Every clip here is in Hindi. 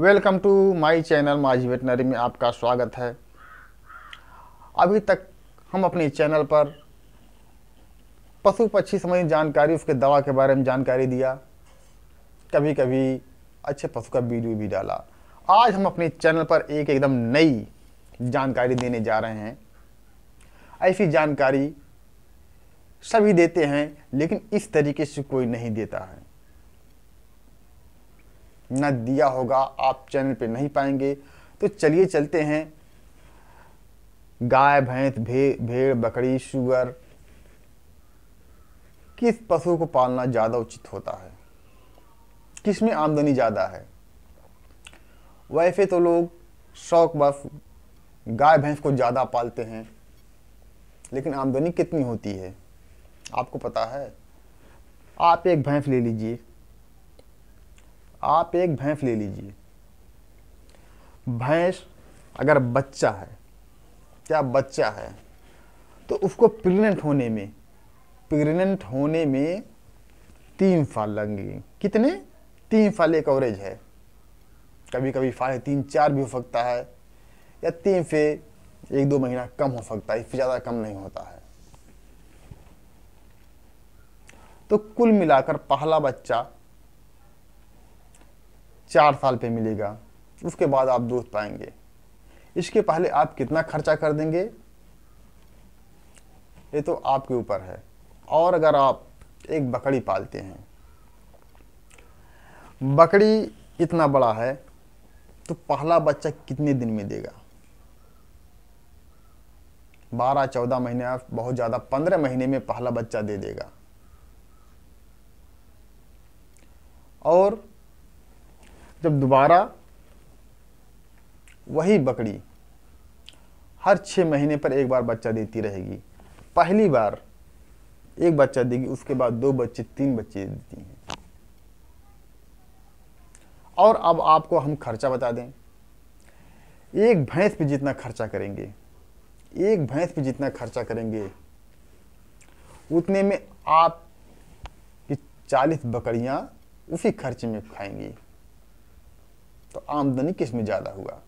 welcome to my channel Maaz veterinary में आपका स्वागत है अभी तक हम अपने चैनल पर पशु पक्षी संबंधी जानकारी उसके दवा के बारे में जानकारी दिया कभी कभी अच्छे पशु का वीडियो भी डाला आज हम अपने चैनल पर एक एकदम नई जानकारी देने जा रहे हैं ऐसी जानकारी सभी देते हैं लेकिन इस तरीके से कोई नहीं देता है ना दिया होगा आप चैनल पे नहीं पाएंगे तो चलिए चलते हैं गाय भैंस भे भेड़ बकरी शुगर किस पशु को पालना ज़्यादा उचित होता है किस में आमदनी ज़्यादा है वैसे तो लोग शौक बस गाय भैंस को ज़्यादा पालते हैं लेकिन आमदनी कितनी होती है आपको पता है आप एक भैंस ले लीजिए आप एक भैंस ले लीजिए भैंस अगर बच्चा है क्या बच्चा है तो उसको प्रेगनेंट होने में प्रेगनेंट होने में तीन साल लगेंगे कितने तीन साल एक एवरेज है कभी कभी फाल तीन चार भी हो सकता है या तीन से एक दो महीना कम हो सकता है इससे ज़्यादा कम नहीं होता है तो कुल मिलाकर पहला बच्चा चार साल पे मिलेगा उसके बाद आप दूध पाएंगे इसके पहले आप कितना खर्चा कर देंगे ये तो आपके ऊपर है और अगर आप एक बकरी पालते हैं बकरी इतना बड़ा है तो पहला बच्चा कितने दिन में देगा बारह चौदह महीने आप बहुत ज़्यादा पंद्रह महीने में पहला बच्चा दे देगा और जब दोबारा वही बकरी हर छः महीने पर एक बार बच्चा देती रहेगी पहली बार एक बच्चा देगी उसके बाद दो बच्चे तीन बच्चे देती हैं और अब आपको हम खर्चा बता दें एक भैंस पे जितना खर्चा करेंगे एक भैंस पे जितना खर्चा करेंगे उतने में आप की चालीस बकरियां उसी खर्चे में खाएंगी तो आमदनी किस में ज़्यादा हुआ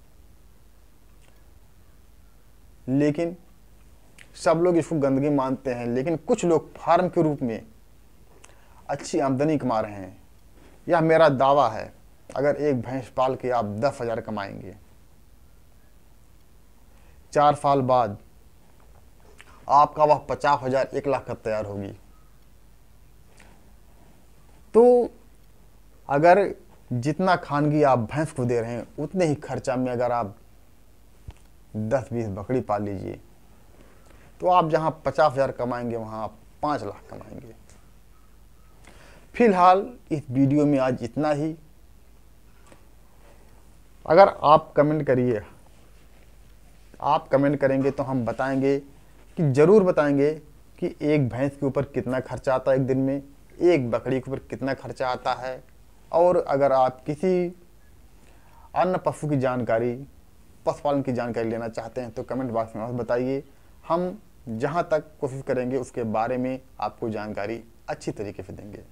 लेकिन सब लोग इसको गंदगी मानते हैं लेकिन कुछ लोग फार्म के रूप में अच्छी आमदनी कमा रहे हैं यह मेरा दावा है अगर एक भैंस पाल के आप दस हज़ार कमाएंगे चार साल बाद आपका वह पचास हज़ार एक लाख तक तैयार होगी तो अगर जितना खानगी आप भैंस को दे रहे हैं उतने ही खर्चा में अगर आप दस बीस बकरी पाल लीजिए तो आप जहाँ पचास हज़ार कमाएंगे वहाँ आप पाँच लाख कमाएंगे फिलहाल इस वीडियो में आज इतना ही अगर आप कमेंट करिए आप कमेंट करेंगे तो हम बताएंगे कि ज़रूर बताएंगे कि एक भैंस के ऊपर कितना खर्चा आता है एक दिन में एक बकरी के ऊपर कितना खर्चा आता है और अगर आप किसी अन्य पशु की जानकारी पशुपालन की जानकारी लेना चाहते हैं तो कमेंट बॉक्स में बताइए हम जहाँ तक कोशिश करेंगे उसके बारे में आपको जानकारी अच्छी तरीके से देंगे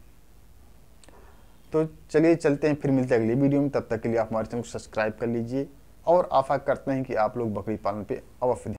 तो चलिए चलते हैं फिर मिलते हैं अगली वीडियो में तब तक के लिए आप हमारे चैनल को सब्सक्राइब कर लीजिए और आशा करते हैं कि आप लोग बकरी पालन पर अवश्य